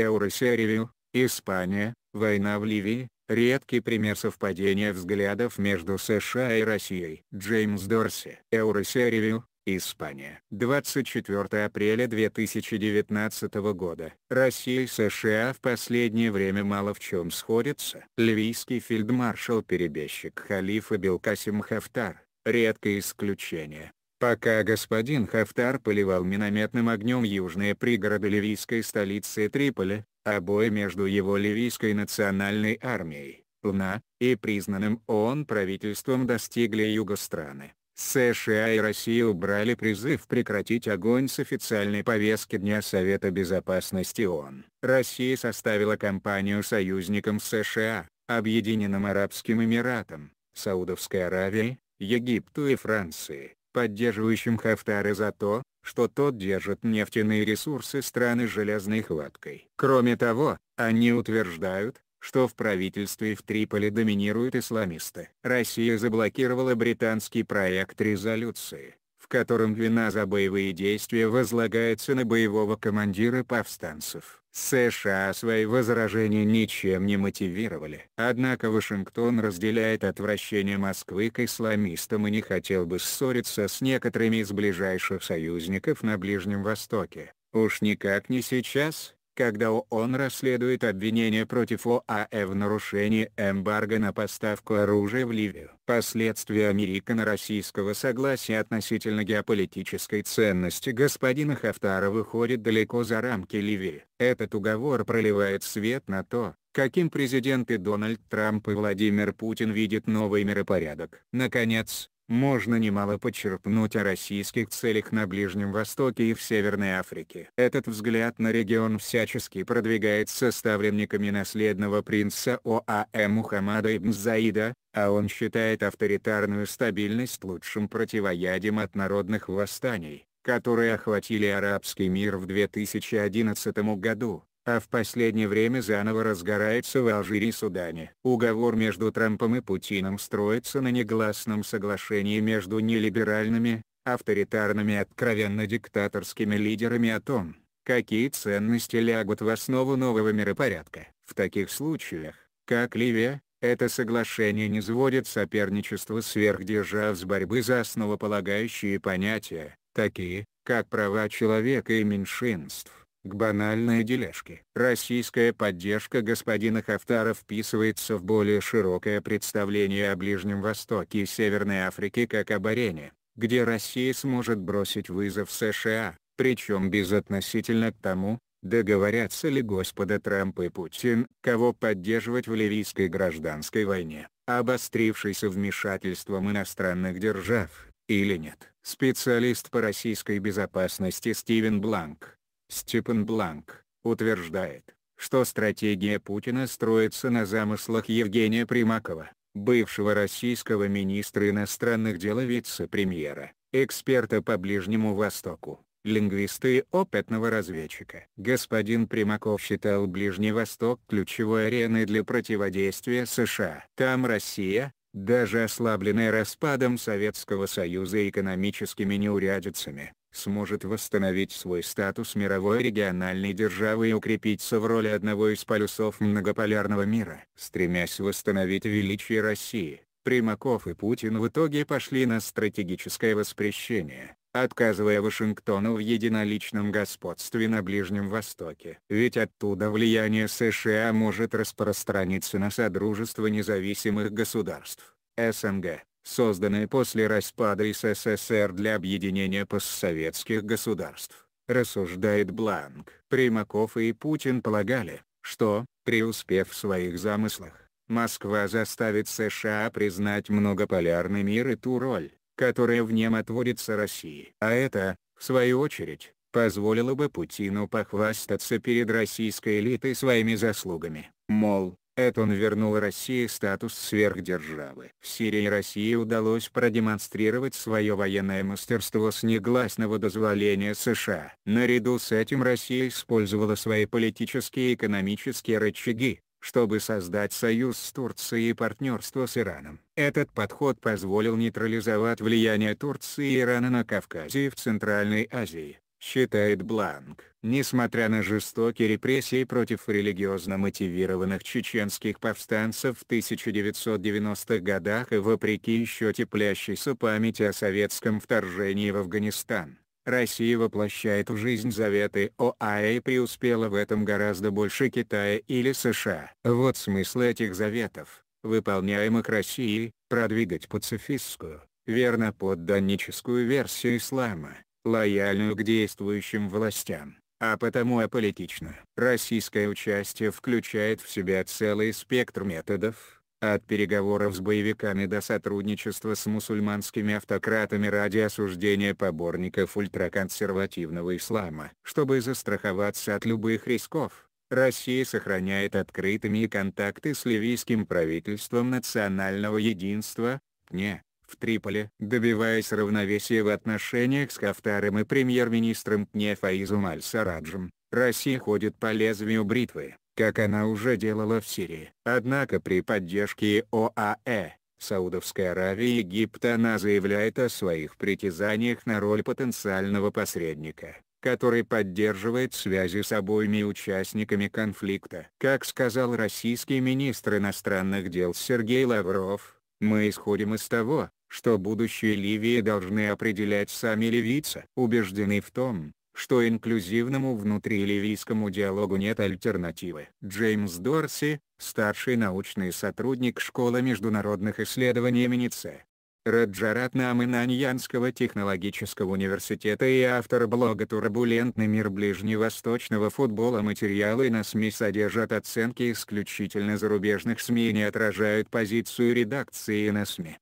Eurosерию, Испания, война в Ливии, редкий пример совпадения взглядов между США и Россией. Джеймс Дорси. Eurosерию, Испания. 24 апреля 2019 года. Россия и США в последнее время мало в чем сходятся. Ливийский фельдмаршал-перебежчик Халифа Белкасим Хафтар. Редкое исключение. Пока господин Хафтар поливал минометным огнем южные пригороды ливийской столицы Триполи, а бой между его ливийской национальной армией, ЛНА, и признанным ООН правительством достигли юга страны. США и Россия убрали призыв прекратить огонь с официальной повестки Дня Совета Безопасности ООН. Россия составила кампанию союзникам США, Объединенным Арабским Эмиратам, Саудовской Аравии, Египту и Франции поддерживающим Хафтара за то, что тот держит нефтяные ресурсы страны железной хваткой. Кроме того, они утверждают, что в правительстве в Триполи доминируют исламисты. Россия заблокировала британский проект резолюции, котором вина за боевые действия возлагается на боевого командира повстанцев. США свои возражения ничем не мотивировали. Однако Вашингтон разделяет отвращение Москвы к исламистам и не хотел бы ссориться с некоторыми из ближайших союзников на Ближнем Востоке. Уж никак не сейчас, когда ООН расследует обвинения против ОАЭ в нарушении эмбарго на поставку оружия в Ливию. Последствия американо-российского согласия относительно геополитической ценности господина Хафтара выходит далеко за рамки Ливии. Этот уговор проливает свет на то, каким президенты Дональд Трамп и Владимир Путин видят новый миропорядок. Наконец, можно немало подчерпнуть о российских целях на Ближнем Востоке и в Северной Африке. Этот взгляд на регион всячески продвигается ставленниками наследного принца ОАЭ Мухаммада ибн Заида, а он считает авторитарную стабильность лучшим противоядием от народных восстаний которые охватили арабский мир в 2011 году а в последнее время заново разгорается в Алжире и Судане. Уговор между Трампом и Путиным строится на негласном соглашении между нелиберальными, авторитарными откровенно диктаторскими лидерами о том, какие ценности лягут в основу нового миропорядка. В таких случаях, как Ливия, это соглашение не сводит соперничество сверхдержав с борьбы за основополагающие понятия, такие, как права человека и меньшинств, к банальной дележке. Российская поддержка господина Хафтара вписывается в более широкое представление о Ближнем Востоке и Северной Африке как об арене, где Россия сможет бросить вызов США, причем безотносительно к тому, договорятся ли господа Трамп и Путин, кого поддерживать в ливийской гражданской войне, обострившейся вмешательством иностранных держав, или нет. Специалист по российской безопасности Стивен Бланк, Степан Бланк, утверждает, что стратегия Путина строится на замыслах Евгения Примакова, бывшего российского министра иностранных дел и вице-премьера, эксперта по Ближнему Востоку, лингвиста и опытного разведчика. Господин Примаков считал Ближний Восток ключевой ареной для противодействия США. Там Россия, даже ослабленная распадом Советского Союза и экономическими неурядицами, сможет восстановить свой статус мировой региональной державы и укрепиться в роли одного из полюсов многополярного мира. Стремясь восстановить величие России, Примаков и Путин в итоге пошли на стратегическое воспрещение, отказывая Вашингтону в единоличном господстве на Ближнем Востоке. Ведь оттуда влияние США может распространиться на Содружество независимых государств, СНГ созданное после распада СССР для объединения постсоветских государств, рассуждает Бланк. Примаков и Путин полагали, что, преуспев в своих замыслах, Москва заставит США признать многополярный мир и ту роль, которая в нем отводится России. А это, в свою очередь, позволило бы Путину похвастаться перед российской элитой своими заслугами. Мол, это он вернул России статус сверхдержавы. В Сирии России удалось продемонстрировать свое военное мастерство с негласного дозволения США. Наряду с этим Россия использовала свои политические и экономические рычаги, чтобы создать союз с Турцией и партнерство с Ираном. Этот подход позволил нейтрализовать влияние Турции и Ирана на Кавказе и в Центральной Азии считает Бланк. Несмотря на жестокие репрессии против религиозно мотивированных чеченских повстанцев в 1990-х годах и вопреки еще теплящейся памяти о советском вторжении в Афганистан, Россия воплощает в жизнь заветы ОАЭ и преуспела в этом гораздо больше Китая или США. Вот смысл этих заветов, выполняемых Россией, продвигать пацифистскую, верно подданническую версию ислама, лояльную к действующим властям, а потому аполитично, Российское участие включает в себя целый спектр методов, от переговоров с боевиками до сотрудничества с мусульманскими автократами ради осуждения поборников ультраконсервативного ислама. Чтобы застраховаться от любых рисков, Россия сохраняет открытыми контакты с ливийским правительством национального единства, ПНЕ, в Триполи, добиваясь равновесия в отношениях с Хафтаром и премьер-министром Тне Аль-Сараджем, Россия ходит по лезвию бритвы, как она уже делала в Сирии. Однако при поддержке ОАЭ, Саудовской Аравии и Египта она заявляет о своих притязаниях на роль потенциального посредника который поддерживает связи с обоими участниками конфликта. Как сказал российский министр иностранных дел Сергей Лавров, мы исходим из того, что будущее Ливии должны определять сами ливийцы. Убеждены в том, что инклюзивному внутриливийскому диалогу нет альтернативы. Джеймс Дорси, старший научный сотрудник Школы международных исследований Минице, Раджаратнам Инаньянского технологического университета и автор блога «Турбулентный мир ближневосточного футбола» материалы на СМИ содержат оценки исключительно зарубежных СМИ и не отражают позицию редакции на СМИ.